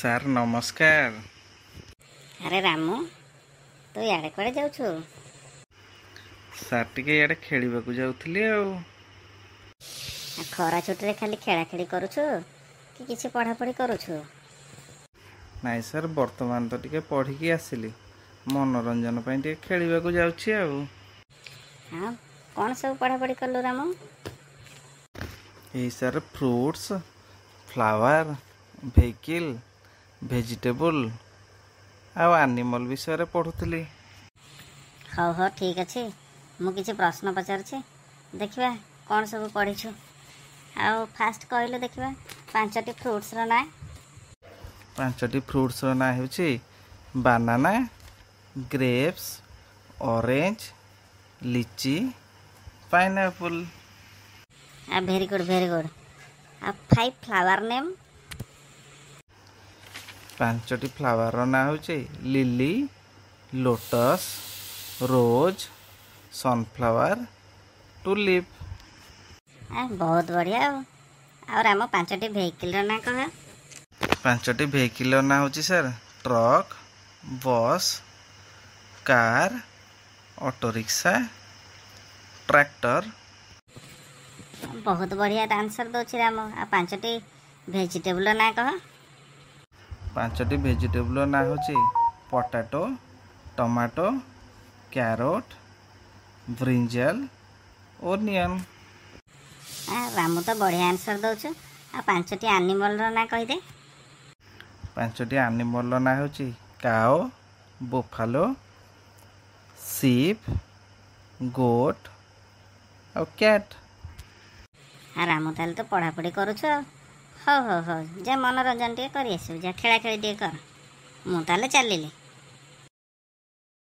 sir নমস্কার আরে রামু তুই ইয়াড়ে কুয়াড়ে যাচ্ছু স্যার টিকে ইয়াড়ে খেলিবাকু যাউଥିଲି ଆଉ ଖରା ଛୁଟିରେ ଖାଲି ଖେଳାଖେଳି କରୁଛୁ କି କିଛି ପଢ଼ାପଢ଼ି କରୁଛୁ ନାଇଁ ସାର୍ ବର୍ତ୍ତମାନ ତ ଟିକେ ପଢ଼ିକି ଆସିଲି ମନୋରଞ୍ଜନ ପାଇଁ ଟିକେ ଖେଳିବାକୁ ଯାଉଛି ଆଉ ହଁ କ'ଣ ସବୁ ପଢ଼ାପଢ଼ି କଲୁ ରାମ ଏଇ sir fruits flower vehicle vegetable ଆଉ ଆନିମଲ୍ ବିଷୟରେ ପଢ଼ୁଥିଲି ହଉ ହଉ ଠିକ୍ ଅଛି ମୁଁ କିଛି ପ୍ରଶ୍ନ ପଚାରୁଛି ଦେଖିବା କ'ଣ ସବୁ ପଢ଼ିଛୁ ଆଉ ଫାଷ୍ଟ କହିଲେ ଦେଖିବା ପାଞ୍ଚଟି ଫ୍ରୁଟ୍ସର ନାଁ ପାଞ୍ଚଟି ଫ୍ରୁଟ୍ସର ନାଁ ହେଉଛି banana grapes orange litchi pineapple very good very good ଆଉ ଫାଇଭ୍ ଫ୍ଲାୱାର୍ ନେମ୍ पांचटी फ्लावर ना हूँ lily lotus rose sunflower tulip बहुत बढ़िया और पांचटी वेहकिल ना कह पांचटी वेहकिल ना हो sir truck bus car autorickshaw tractor बहुत बढ़िया आंसर दौर आ पांचटी वेजिटेबल ना कह ପାଞ୍ଚଟି ଭେଜିଟେବୁଲ୍ର ନାଁ ହେଉଛି potato tomato carrot brinjal onion Ramu ତ ବଢ଼ିଆ ଆନ୍ସର୍ ଦେଉଛୁ ଆଉ ପାଞ୍ଚଟି ଆନିମଲ୍ର ନାଁ କହିଦେ ପାଞ୍ଚଟି ଆନିମଲ୍ର ନାଁ ହେଉଛି କାଓ ବୋଫାଲୋ ସିପ୍ ଗୋଟ ଆଉ କ୍ୟାଟ୍ ରାମୁ ତାହେଲେ ତ ପଢ଼ାପଢ଼ି କରୁଛୁ ଆଉ ହଉ ହଉ ହଉ ଯା ମନୋରଞ୍ଜନ ଟିକେ କରିଆସିବୁ ଯା ଖେଳାଖେଳି ଟିକେ କର ମୁଁ ତାହେଲେ ଚାଲିଲି